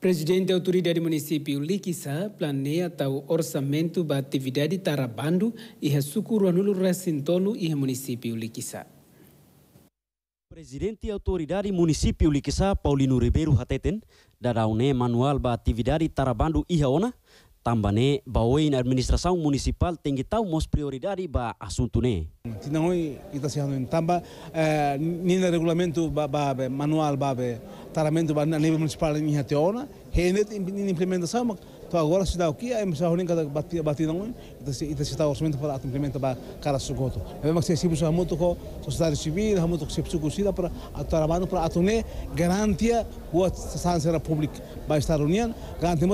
Presidente da Autoridade Município Liquiçá planeia o orçamento para atividade Tarabando e ressocuro anulo Recintono e Município Liquiçá. Presidente da Autoridade Município Liquiçá Paulino Ribeiro Hateten, dadaune manual para atividade Tarabando e Raona, tambane baoi na administração municipal tem que tal mos prioridade ba assunto ne. Tinha oi ita se tamba, eh, nina regulamento ba ba manual ba ταραμένη του ανέβη μουνισπάλη είναι γιατί όνα, είναι την implementação, μα το αγόρα στην Ταοκία, εμεί έχουμε κατά την πατήρα μου, είτε σε τα την implementα πα καρά στον κότο. Εμεί είμαστε εσύ το έχω στο το ξεψού κουσίδα, το γκράντια,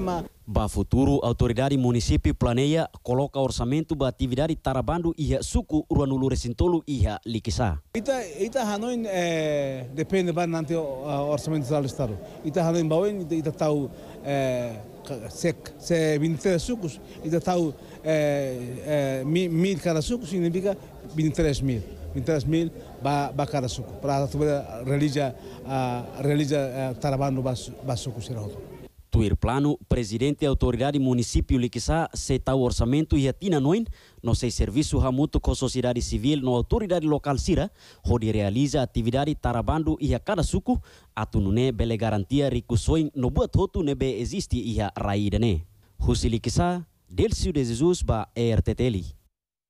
μα Bafuturo, autoridade município planeia coloca orçamento para atividade Tarabando e Suco, Ruanulu Recintolo e Liquissá. Ita, ita Hanoi eh, depende para nante ah, orçamento do Estado. Ita Hanoi Bauen, ita tau eh, sec, se 23 sucos, ita tau eh, eh, mil, mil cada suco significa 23 mil. 23 mil para cada suco, para a religia, a ah, religia eh, Tarabando para suco. Tuir Plano, presidente da autoridade município Liquissá, seta o orçamento e atina noin, no sei serviço ramuto com sociedade civil no autoridade local Sira, onde realiza atividade tarabando e a cada suco, atunune bele garantia ricusoin no buat hotu nebe existe e a raída ne. Husili Liquissá, Delcio de Jesus ba ERTTLI.